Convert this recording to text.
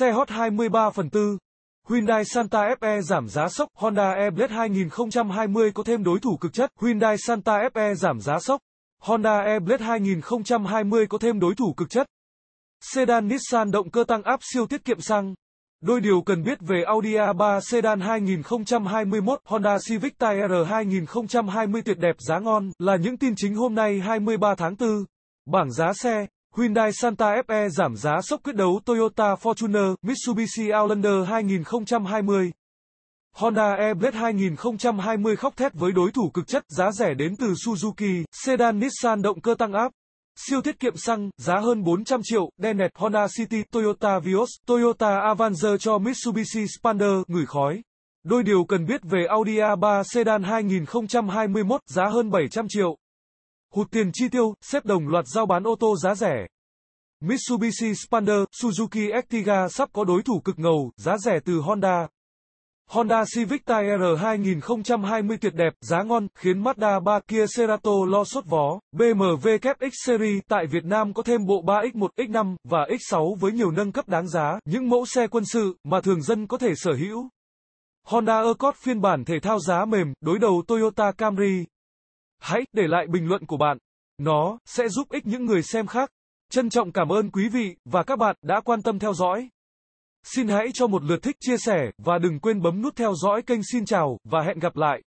Xe hot 23 phần 4 Hyundai Santa FE giảm giá sốc, Honda e-Blade 2020 có thêm đối thủ cực chất, Hyundai Santa FE giảm giá sốc, Honda e-Blade 2020 có thêm đối thủ cực chất. Sedan Nissan động cơ tăng áp siêu tiết kiệm xăng. Đôi điều cần biết về Audi A3 Sedan 2021, Honda Civic Type R 2020 tuyệt đẹp giá ngon là những tin chính hôm nay 23 tháng 4. Bảng giá xe Hyundai Santa FE giảm giá sốc quyết đấu Toyota Fortuner, Mitsubishi Outlander 2020. Honda e-Blade 2020 khóc thét với đối thủ cực chất, giá rẻ đến từ Suzuki, sedan Nissan động cơ tăng áp. Siêu tiết kiệm xăng, giá hơn 400 triệu, đen nẹt Honda City, Toyota Vios, Toyota Avanza cho Mitsubishi Spander, ngửi khói. Đôi điều cần biết về Audi A3 sedan 2021, giá hơn 700 triệu hụt tiền chi tiêu, xếp đồng loạt giao bán ô tô giá rẻ. Mitsubishi Spander, Suzuki Ertiga sắp có đối thủ cực ngầu, giá rẻ từ Honda. Honda Civic Type R 2020 tuyệt đẹp, giá ngon, khiến Mazda 3 Kia Cerato lo sốt vó. BMW X Series tại Việt Nam có thêm bộ 3X1, X5 và X6 với nhiều nâng cấp đáng giá, những mẫu xe quân sự mà thường dân có thể sở hữu. Honda Accord phiên bản thể thao giá mềm, đối đầu Toyota Camry. Hãy để lại bình luận của bạn. Nó sẽ giúp ích những người xem khác. Trân trọng cảm ơn quý vị và các bạn đã quan tâm theo dõi. Xin hãy cho một lượt thích chia sẻ và đừng quên bấm nút theo dõi kênh Xin chào và hẹn gặp lại.